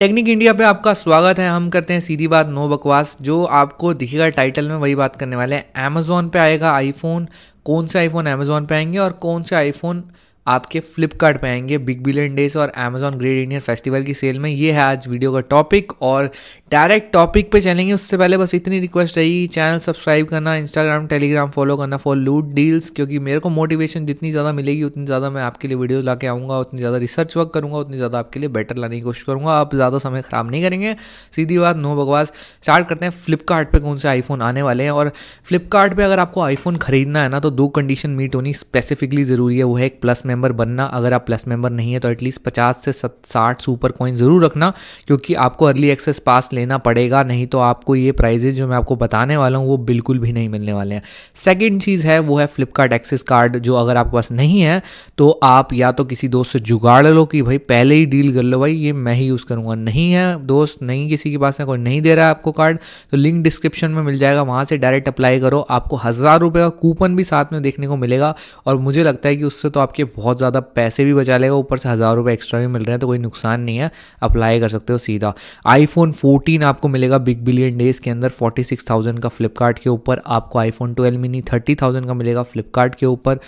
technique India पे आपका स्वागत है हम करते हैं सीधी बात नो बकवास जो आपको दिखेगा टाइटल में वही बात करने वाले हैं अमेजोन पे आएगा आईफोन कौन से आईफोन अमेजोन पे आएंगे और कौन से आईफोन आपके फ्लिपकार्ट आएंगे बिग बिलियन डेज और अमेजॉन ग्रेट इंडियन फेस्टिवल की सेल में ये है आज वीडियो का टॉपिक और डायरेक्ट टॉपिक पे चलेंगे उससे पहले बस इतनी रिक्वेस्ट रही चैनल सब्सक्राइब करना इंस्टाग्राम टेलीग्राम फॉलो करना फॉर लूट डील्स क्योंकि मेरे को मोटिवेशन जितनी ज़्यादा मिलेगी उतनी ज़्यादा मैं आपके लिए वीडियो ला के आऊँगा उतनी ज़्यादा रिसर्च वर्क करूँगा उतनी ज़्यादा आपके लिए बेटर लाने की कोशिश करूँगा आप ज़्यादा समय ख़राब नहीं करेंगे सीधी बात नो बकवास स्टार्ट करते हैं फ्लिपकार्ट कौन से आईफोन आने वाले हैं और फ्लिपकार्ट अगर आपको आईफोन खरीदना है ना तो दो कंडीशन मीट होनी स्पेसिफिकली ज़रूरी है वो है एक प्लस में मेंबर बनना अगर आप प्लस मेंबर नहीं है तो एटलीस्ट पचास से साठ सुपर कॉइन ज़रूर रखना क्योंकि आपको अर्ली एक्सेस पास लेना पड़ेगा नहीं तो आपको ये प्राइजेज जो मैं आपको बताने वाला हूँ वो बिल्कुल भी नहीं मिलने वाले हैं सेकेंड चीज़ है वो है फ्लिपकार्ट एक्सेस कार्ड जो अगर आपके पास नहीं है तो आप या तो किसी दोस्त से जुगाड़ लो कि भाई पहले ही डील कर लो भाई ये मैं ही यूज़ करूँगा नहीं है दोस्त नहीं किसी के पास है कोई नहीं दे रहा है आपको कार्ड तो लिंक डिस्क्रिप्शन में मिल जाएगा वहाँ से डायरेक्ट अप्लाई करो आपको हज़ार रुपये का कूपन भी साथ में देखने को मिलेगा और मुझे लगता है कि उससे तो आपके बहुत बहुत ज़्यादा पैसे भी बचा लेगा ऊपर से हज़ार रुपये एक्स्ट्रा भी मिल रहे हैं तो कोई नुकसान नहीं है अप्लाई कर सकते हो सीधा आईफोन फोर्टीन आपको मिलेगा बिग बिलियन डेज के अंदर थाउजेंड का फ्लिपकार्ट के ऊपर आपको आईफोन ट्वेल्व मिनी थाउजेंड का मिलेगा फ्लिपकार्ट के ऊपर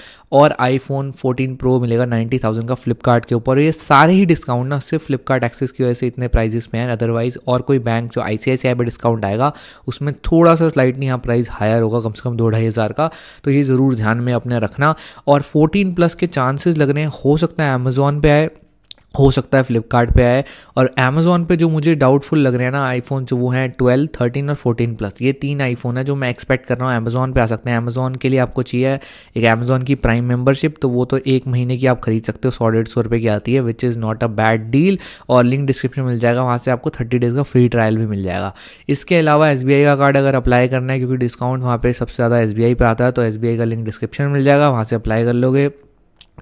और आईफोन फोर्टीन प्रो मिलेगा थाउजेंड का फ्लिपकार्ट के ऊपर ये सारे ही डिस्काउंट ना सिर्फ फ्लिपकार्ट एक्सेस की वजह से इतने प्राइजेस में हैं अदरवाइज और कोई बैंक जो आई सी आई डिस्काउंट आएगा उसमें थोड़ा सा स्लाइटली यहाँ प्राइस हायर होगा कम से कम दो ढाई हज़ार का तो ये ज़रूर ध्यान में अपने रखना और फोर्टीन प्लस के चांस चांसेस लग रहे हैं हो सकता है अमेज़ोन पे आए हो सकता है फ्लिपकार्ट पे आए और अमेजोन पे जो मुझे डाउटफुल लग रहे हैं ना आईफोन जो वो हैं ट्वेल्व थर्टीन और फोर्टीन प्लस ये तीन आईफोन है जो मैं एक्सपेक्ट कर रहा हूँ अमेजोन पे आ सकते हैं अमेजोन के लिए आपको चाहिए एक अमेजोन की प्राइम मेंबरशिप तो वो तो एक महीने की आप खरीद सकते हो सौ डेढ़ सौ रुपये की आती है which is not a bad deal और लिंक डिस्क्रिप्शन मिल जाएगा वहाँ से आपको थर्टी डेज़ का फ्री ट्रायल भी मिल जाएगा इसके अलावा एस का कार्ड अगर अप्लाई करना है क्योंकि डिस्काउंट वहाँ पर सबसे ज़्यादा एस पे आता है तो एस का लिंक डिस्क्रिप्शन मिल जाएगा वहाँ से अप्लाई कर लोगे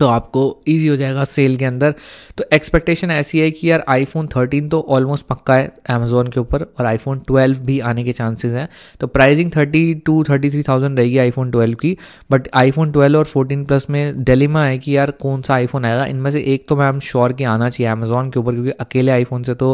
तो आपको इजी हो जाएगा सेल के अंदर तो एक्सपेक्टेशन ऐसी है कि यार आईफोन 13 तो ऑलमोस्ट पक्का है अमेजोन के ऊपर और आईफोन 12 भी आने के चांसेस हैं तो प्राइसिंग 32 टू 33,000 रहेगी आईफोन 12 की बट आईफोन 12 और 14 प्लस में डेलीमा है कि यार कौन सा आईफोन आएगा इनमें से एक तो मैम श्योर कि आना चाहिए अमेजोन के ऊपर क्योंकि अकेले आईफोन से तो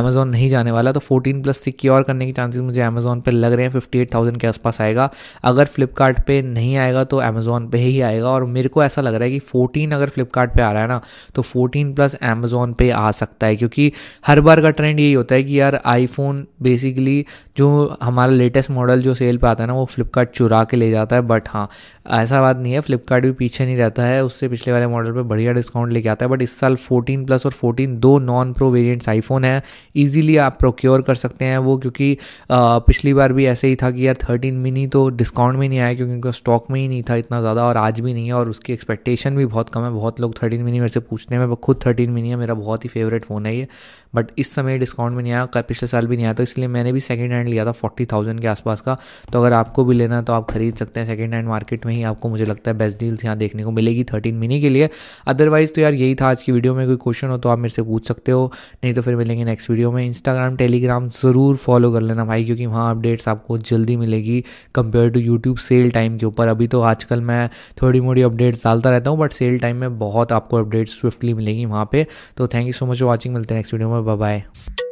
अमेजोन नहीं जाने वाला तो फोर्टीन प्लस सिक्योर करने के चांसेज़ मुझे अमेजोन पर लग रहे हैं फिफ्टी के आसपास आएगा अगर फ्लिपकार्ट नहीं आएगा तो अमेजोन पर ही आएगा और मेरे को ऐसा लग रहा है कि 14 अगर फ्लिपकार्ट आ रहा है ना तो 14 प्लस अमेजोन पे आ सकता है क्योंकि हर बार का ट्रेंड यही होता है कि यार आईफोन बेसिकली जो हमारा लेटेस्ट मॉडल जो सेल पे आता है ना वो फ्लिपकार्ट चुरा के ले जाता है बट हाँ ऐसा बात नहीं है फ्लिपकार्ट भी पीछे नहीं रहता है उससे पिछले वाले मॉडल पर बढ़िया डिस्काउंट लेके आता है बट इस साल फोर्टीन प्लस और फोर्टीन दो नॉन प्रो वेरियंट्स आईफोन है ईजिली आप प्रोक्योर कर सकते हैं वो क्योंकि पिछली बार भी ऐसे ही था कि यार थर्टीन मिनी तो डिस्काउंट में नहीं आया क्योंकि उनका स्टॉक में ही नहीं था इतना ज़्यादा और आज भी नहीं है और उसकी एक्सपेक्टेशन भी बहुत कम है बहुत लोग थर्टीन मिनी मेरे से पूछते हैं मैं खुद थर्टीन मिनी है मेरा बहुत ही फेवरेट फ़ोन है ये बट इस समय डिस्काउंट में नहीं आया पिछले साल भी नहीं आया तो इसलिए मैंने भी सेकेंड हैंड लिया था फोर्टी थाउजेंड के आसपास का तो अगर आपको भी लेना तो आप खरीद सकते हैं सेकेंड हैंड मार्केट में ही आपको मुझे लगता है बेस्ट डील्स यहाँ देखने को मिलेगी थर्टीन मिनी के लिए अदरवाइज़ तो यार यही था आज की वीडियो में कोई क्वेश्चन हो तो आप मेरे से पूछ सकते हो नहीं तो फिर मिलेंगे नेक्स्ट वीडियो में इंस्टाग्राम टेलीग्राम ज़रूर फॉलो कर लेना भाई क्योंकि वहाँ अपडेट्स आपको जल्दी मिलेगी compare to YouTube sale time के ऊपर अभी तो आजकल मैं थोड़ी मोड़ी अपडेट्स डालता रहता हूँ बट बट सेल टाइम में बहुत आपको अपडेट्स स्विफ्टली मिलेंगी वहाँ पे तो thank you so much for watching मिलते हैं नेक्स्ट वीडियो में बाय